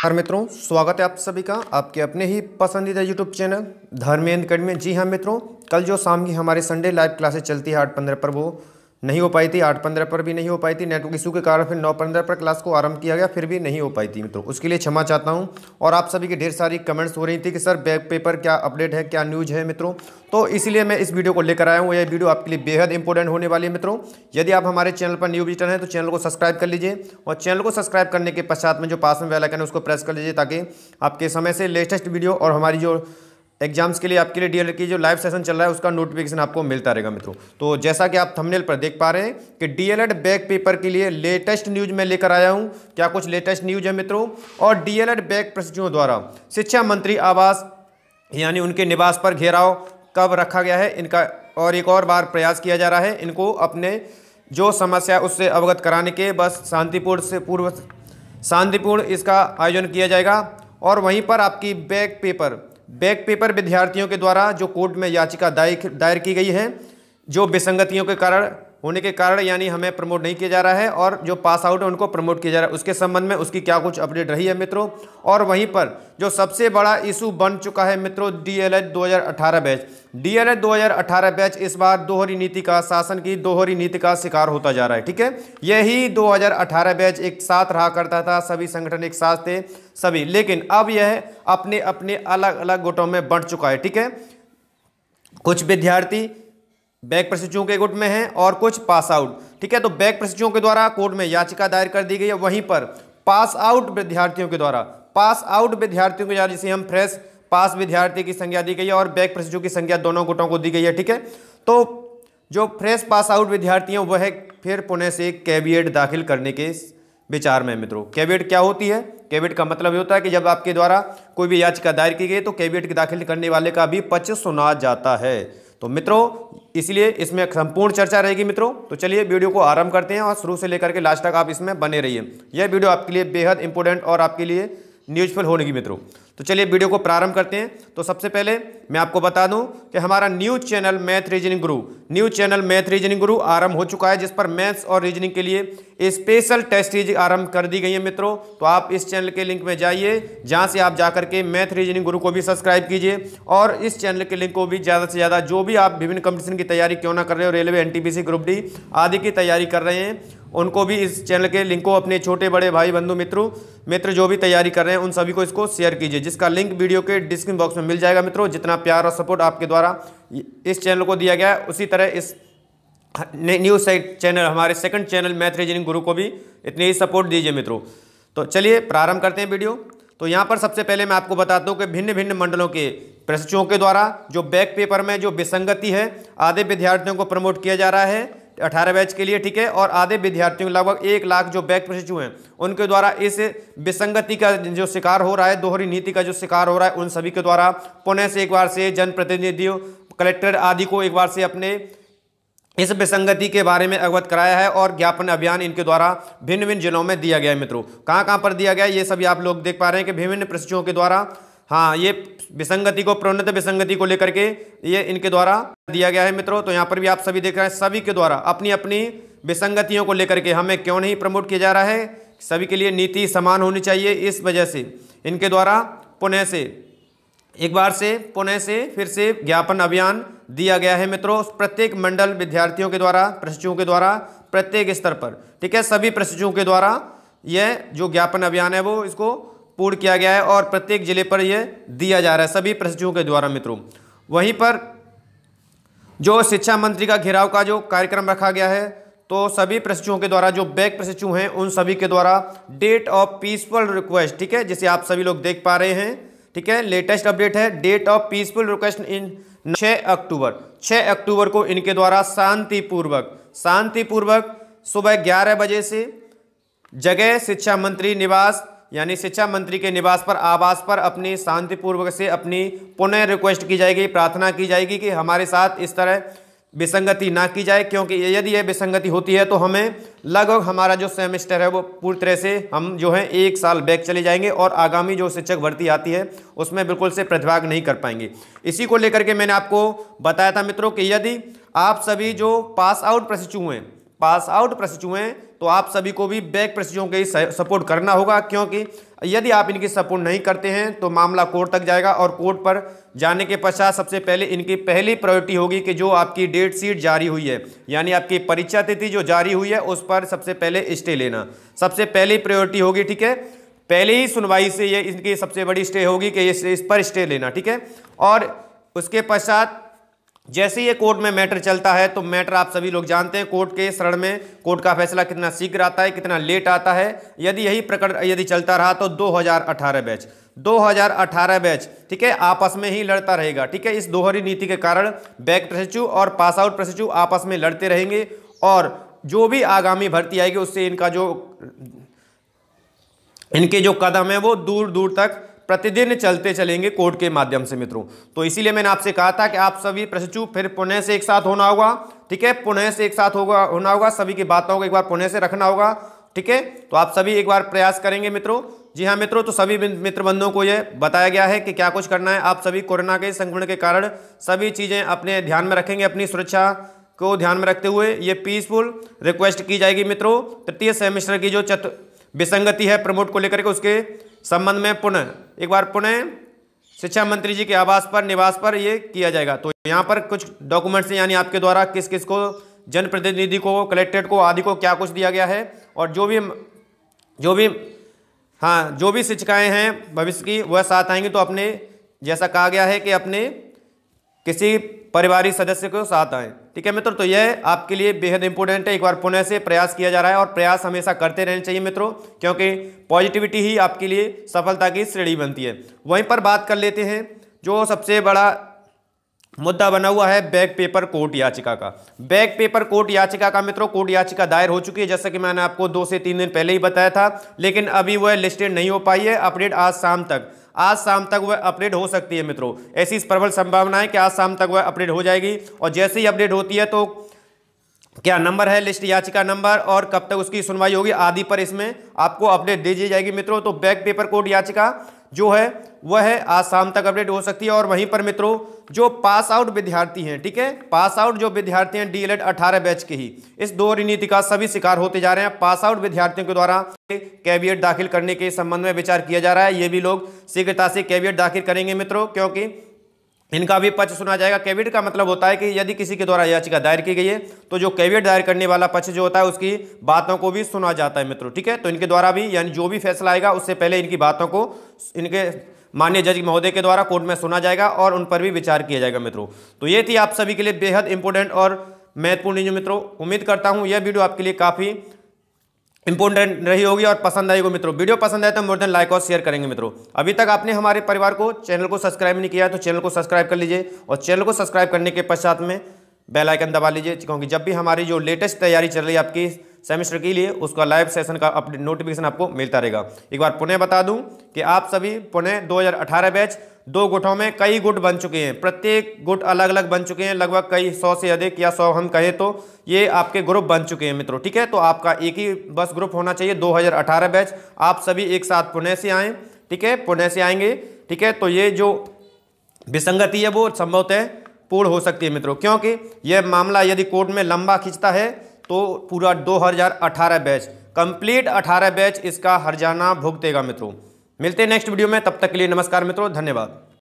हर मित्रों स्वागत है आप सभी का आपके अपने ही पसंदीदा YouTube channel Dharmendra academy ji हाँ मित्रों कल जो शाम की हमारी संडे लाइव क्लासेस चलती है आठ पंद्रह पर वो नहीं हो पाई थी आठ पंद्रह पर भी नहीं हो पाई थी नेटवर्क इशू के कारण फिर नौ पंद्रह पर क्लास को आरंभ किया गया फिर भी नहीं हो पाई थी मित्रों उसके लिए क्षमा चाहता हूँ और आप सभी की ढेर सारी कमेंट्स हो रही थी कि सर बैक पेपर क्या अपडेट है क्या न्यूज़ है मित्रों तो इसलिए मैं इस वीडियो को लेकर आया हूँ यह वीडियो आपके लिए बेहद इंपॉर्टेंट होने वाली है मित्रों यदि आप हमारे चैनल पर न्यू विजिटर हैं तो चैनल को सब्सक्राइब कर लीजिए और चैनल को सब्सक्राइब करने के पश्चात में जो पास में वेलाइकन है उसको प्रेस कर लीजिए ताकि आपके समय से लेटेस्ट वीडियो और हमारी जो एग्जाम्स के लिए आपके लिए डीएलएड की जो लाइव सेशन चल रहा है उसका नोटिफिकेशन आपको मिलता रहेगा मित्रों तो जैसा कि आप थंबनेल पर देख पा रहे हैं कि डीएलएड बैक पेपर के लिए लेटेस्ट न्यूज मैं लेकर आया हूं क्या कुछ लेटेस्ट न्यूज है मित्रों और डीएलएड बैक प्रशिक्षुओं द्वारा शिक्षा मंत्री आवास यानी उनके निवास पर घेराव कब रखा गया है इनका और एक और बार प्रयास किया जा रहा है इनको अपने जो समस्या उससे अवगत कराने के बस शांतिपूर्ण से पूर्व शांतिपूर्ण इसका आयोजन किया जाएगा और वहीं पर आपकी बैक पेपर बैक पेपर विद्यार्थियों के द्वारा जो कोर्ट में याचिका दायर की गई है जो विसंगतियों के कारण होने के कारण यानी हमें प्रमोट नहीं किया जा रहा है और जो पास आउट है उनको प्रमोट किया जा रहा है उसके संबंध में उसकी क्या कुछ अपडेट रही है मित्रों और वहीं पर जो सबसे बड़ा इशू बन चुका है मित्रों डीएलएच 2018 बैच डीएलएच 2018 बैच इस बार दोहरी नीति का शासन की दोहरी नीति का शिकार होता जा रहा है ठीक है यही दो बैच एक साथ रहा करता था सभी संगठन एक साथ थे सभी लेकिन अब यह अपने अपने अलग अलग गुटों में बढ़ चुका है ठीक है कुछ विद्यार्थी बैक प्रशिक्षुओं के गुट में है और कुछ पास आउट ठीक है तो बैक प्रशिक्षुओं के द्वारा कोर्ट में याचिका दायर कर दी गई है वहीं पर पास आउट विद्यार्थियों के द्वारा पास आउट विद्यार्थियों के द्वारा जिसे हम फ्रेश पास विद्यार्थी की संख्या दी गई है और बैक प्रशिक्षुओं की संख्या दोनों गुटों को दी गई है ठीक है तो जो फ्रेश पास आउट विद्यार्थी हैं वह फिर पुणे से कैबिएट दाखिल करने के विचार में मित्रों कैबिएट क्या होती है कैबिएट का मतलब ये होता है कि जब आपके द्वारा कोई भी याचिका दायर की गई तो कैबिएट दाखिल करने वाले का भी पक्ष सुना जाता है तो मित्रों इसलिए इसमें संपूर्ण चर्चा रहेगी मित्रों तो चलिए वीडियो को आरंभ करते हैं और शुरू से लेकर के लास्ट तक आप इसमें बने रहिए यह वीडियो आपके लिए बेहद इंपॉर्टेंट और आपके लिए न्यूजफुल होने की मित्रों तो चलिए वीडियो को प्रारंभ करते हैं तो सबसे पहले मैं आपको बता दूं कि हमारा new channel math reasoning guru new channel math reasoning guru आरंभ हो चुका है जिस पर मैथ्स और रीजनिंग के लिए स्पेशल टेस्ट सीरीज आरंभ कर दी गई है मित्रों तो आप इस चैनल के लिंक में जाइए जहाँ से आप जाकर के मैथ रीजनिंग गुरु को भी सब्सक्राइब कीजिए और इस चैनल के लिंक को भी ज़्यादा से ज़्यादा जो भी आप विभिन्न कंपटीशन की तैयारी क्यों ना कर रहे हो रेलवे एन ग्रुप डी आदि की तैयारी कर रहे हैं उनको भी इस चैनल के लिंक को अपने छोटे बड़े भाई बंधु मित्रों मित्र जो भी तैयारी कर रहे हैं उन सभी को इसको शेयर कीजिए जिसका लिंक वीडियो के डिस्क्रिप्शन बॉक्स में मिल जाएगा मित्रों जितना प्यार और सपोर्ट आपके द्वारा इस चैनल को दिया गया है उसी तरह इस न्यूज चैनल हमारे second channel math reasoning guru को भी इतनी ही सपोर्ट दीजिए मित्रों तो चलिए प्रारंभ करते हैं वीडियो तो यहाँ पर सबसे पहले मैं आपको बताता हूँ कि भिन्न भिन्न मंडलों के प्रशिक्षुओं के द्वारा जो बैक पेपर में जो विसंगति है आधे विद्यार्थियों को प्रमोट किया जा रहा है अठारह बैच के लिए ठीक है और आधे विद्यार्थियों लगभग एक लाख जो बैक प्रशिक्षु हैं उनके द्वारा इस विसंगति का जो शिकार हो रहा है दोहरी नीति का जो शिकार हो रहा है उन सभी के द्वारा पुनः से एक बार से जनप्रतिनिधियों कलेक्टर आदि को एक बार से अपने इस विसंगति के बारे में अवगत कराया है और ज्ञापन अभियान इनके द्वारा भिन्न भिन्न जिलों में दिया गया है मित्रों कहाँ कहाँ पर दिया गया ये सभी आप लोग देख पा रहे हैं कि विभिन्न प्रशिक्षुओं के द्वारा हाँ ये विसंगति को प्रोन्नत विसंगति को लेकर के ये इनके द्वारा दिया गया है मित्रों तो यहाँ पर भी आप सभी देख रहे हैं सभी के द्वारा अपनी अपनी विसंगतियों को लेकर के हमें क्यों नहीं प्रमोट किया जा रहा है सभी के लिए नीति समान होनी चाहिए इस वजह से इनके द्वारा पुनः से एक बार से पुनः से फिर से ज्ञापन अभियान दिया गया है मित्रों प्रत्येक मंडल विद्यार्थियों के द्वारा प्रशिक्षुओं के द्वारा प्रत्येक स्तर पर ठीक है सभी प्रशिक्षुओं के द्वारा यह जो ज्ञापन अभियान है वो इसको पूर्ण किया गया है और प्रत्येक जिले पर यह दिया जा रहा है सभी प्रशिक्षुओं के द्वारा मित्रों वहीं पर जो शिक्षा मंत्री का घेराव का जो कार्यक्रम रखा गया है तो सभी प्रशिक्षुओं के द्वारा जो बैक प्रशिक्षु हैं उन सभी के द्वारा डेट ऑफ पीसफुल रिक्वेस्ट ठीक है जिसे आप सभी लोग देख पा रहे हैं ठीक है लेटेस्ट अपडेट है date of peaceful request in छः अक्टूबर छः अक्टूबर को इनके द्वारा शांतिपूर्वक शांतिपूर्वक सुबह ग्यारह बजे से जगह शिक्षा मंत्री निवास यानी शिक्षा मंत्री के निवास पर आवास पर अपनी शांतिपूर्वक से अपनी पुनः रिक्वेस्ट की जाएगी प्रार्थना की जाएगी कि हमारे साथ इस तरह विसंगति ना की जाए क्योंकि यदि यह विसंगति होती है तो हमें लगभग हमारा जो सेमेस्टर है वो पूरी तरह से हम जो हैं एक साल बैक चले जाएंगे और आगामी जो शिक्षक भर्ती आती है उसमें बिल्कुल से प्रतिभाग नहीं कर पाएंगे इसी को लेकर के मैंने आपको बताया था मित्रों कि यदि आप सभी जो पास आउट प्रशिक्षु हैं पास आउट प्रशिक्षु हैं तो आप सभी को भी बैक प्रशिक्षुओं के सपोर्ट करना होगा क्योंकि यदि आप इनकी सपोर्ट नहीं करते हैं तो मामला कोर्ट तक जाएगा और कोर्ट पर जाने के पश्चात सबसे पहले इनकी पहली प्रायोरिटी होगी कि जो आपकी डेट शीट जारी हुई है यानी आपकी परीक्षा तिथि जो जारी हुई है उस पर सबसे पहले स्टे लेना सबसे पहली प्रायोरिटी होगी ठीक है पहले ही सुनवाई से ये इनकी सबसे बड़ी स्टे होगी कि इस पर स्टे लेना ठीक है और उसके पश्चात जैसे ये कोर्ट में मैटर चलता है तो मैटर आप सभी लोग जानते हैं कोर्ट के शरण में कोर्ट का फैसला कितना शीघ्र आता है कितना लेट आता है यदि यही प्रकरण यदि चलता रहा तो 2018 बैच 2018 बैच ठीक है आपस में ही लड़ता रहेगा ठीक है इस दोहरी नीति के कारण बैक प्रशिक्षु और पास आउट प्रशिक्षु आपस में लड़ते रहेंगे और जो भी आगामी भर्ती आएगी उससे इनका जो इनके जो कदम है वो दूर दूर तक प्रतिदिन चलते चलेंगे कोर्ट के माध्यम से मित्रों तो इसीलिए मैंने आपसे कहा था कि आप सभी प्रशिक्षु फिर पुणे से एक साथ होना होगा ठीक है पुणे से एक साथ होगा होना होगा सभी की बातों को एक बार पुणे से रखना होगा ठीक है तो आप सभी एक बार प्रयास करेंगे मित्रों जी हाँ मित्रों तो सभी मित्र बंधुओं को यह बताया गया है कि क्या कुछ करना है आप सभी कोरोना के संक्रमण के कारण सभी चीज़ें अपने ध्यान में रखेंगे अपनी सुरक्षा को ध्यान में रखते हुए ये पीसफुल रिक्वेस्ट की जाएगी मित्रों तृतीय सेमेस्टर की जो चत विसंगति है प्रमोट को लेकर के उसके संबंध में पुनः एक बार पुनः शिक्षा मंत्री जी के आवास पर निवास पर ये किया जाएगा तो यहाँ पर कुछ डॉक्यूमेंट्स यानी आपके द्वारा किस किस को जनप्रतिनिधि को कलेक्ट्रेट को आदि को क्या कुछ दिया गया है और जो भी जो भी हाँ जो भी शिक्षिकाएँ हैं भविष्य की वह साथ आएंगी तो अपने जैसा कहा गया है कि अपने किसी परिवारिक सदस्य के साथ आएँ ठीक है मित्रों तो यह आपके लिए बेहद इंपॉर्टेंट है एक बार पुनः से प्रयास किया जा रहा है और प्रयास हमेशा करते रहने चाहिए मित्रों क्योंकि पॉजिटिविटी ही आपके लिए सफलता की श्रेणी बनती है वहीं पर बात कर लेते हैं जो सबसे बड़ा मुद्दा बना हुआ है बैक पेपर कोर्ट याचिका का बैक पेपर कोर्ट याचिका का मित्रों कोर्ट याचिका दायर हो चुकी है जैसा कि मैंने आपको दो से तीन दिन पहले ही बताया था लेकिन अभी वह लिस्टेड नहीं हो पाई है अपडेट आज शाम तक आज शाम तक वह अपडेट हो सकती है मित्रों ऐसी प्रबल संभावना है कि आज शाम तक वह अपडेट हो जाएगी और जैसे ही अपडेट होती है तो क्या नंबर है लिस्ट याचिका नंबर और कब तक उसकी सुनवाई होगी आदि पर इसमें आपको अपडेट दे दी जाएगी मित्रों तो बैक पेपर कोड याचिका जो है वह है आज शाम तक अपडेट हो सकती है और वहीं पर मित्रों जो पास आउट विद्यार्थी हैं ठीक है पास आउट जो विद्यार्थी हैं डीएलएड 18 बैच के ही इस दो रणनीति का सभी शिकार होते जा रहे हैं पास आउट विद्यार्थियों के द्वारा कैबियट दाखिल करने के संबंध में विचार किया जा रहा है ये भी लोग शीघ्रता से कैबियट दाखिल करेंगे मित्रों क्योंकि इनका भी पक्ष सुना जाएगा कैविट का मतलब होता है कि यदि किसी के द्वारा याचिका दायर की गई है तो जो कैविट दायर करने वाला पक्ष जो होता है उसकी बातों को भी सुना जाता है मित्रों ठीक है तो इनके द्वारा भी यानी जो भी फैसला आएगा उससे पहले इनकी बातों को इनके मान्य जज महोदय के द्वारा कोर्ट में सुना जाएगा और उन पर भी विचार किया जाएगा मित्रों तो ये थी आप सभी के लिए बेहद इंपॉर्टेंट और महत्वपूर्ण मित्रों उम्मीद करता हूँ यह वीडियो आपके लिए काफ़ी इंपॉर्टेंट रही होगी और पसंद आएगी मित्रों वीडियो पसंद आए तो मोर देन लाइक और शेयर करेंगे मित्रों अभी तक आपने हमारे परिवार को चैनल को सब्सक्राइब नहीं किया तो चैनल को सब्सक्राइब कर लीजिए और चैनल को सब्सक्राइब करने के पश्चात में बेल आइकन दबा लीजिए क्योंकि जब भी हमारी जो लेटेस्ट तैयारी चल रही है आपकी सेमेस्टर के लिए उसका लाइव सेशन का अपडेट नोटिफिकेशन आपको मिलता रहेगा एक बार पुनः बता दूं कि आप सभी पुनः 2018 बैच दो गुटों में कई गुट बन चुके हैं प्रत्येक गुट अलग अलग बन चुके हैं लगभग कई सौ से अधिक या सौ हम कहें तो ये आपके ग्रुप बन चुके हैं मित्रों ठीक है तो आपका एक ही बस ग्रुप होना चाहिए दो बैच आप सभी एक साथ पुणे से आएँ ठीक है पुणे से आएंगे ठीक है तो ये जो विसंगति है वो संभवतः पूर्ण हो सकती है मित्रों क्योंकि यह मामला यदि कोर्ट में लंबा खींचता है तो पूरा 2018 बैच कंप्लीट 18 बैच इसका हरजाना भुगतेगा मित्रों मिलते हैं नेक्स्ट वीडियो में तब तक के लिए नमस्कार मित्रों धन्यवाद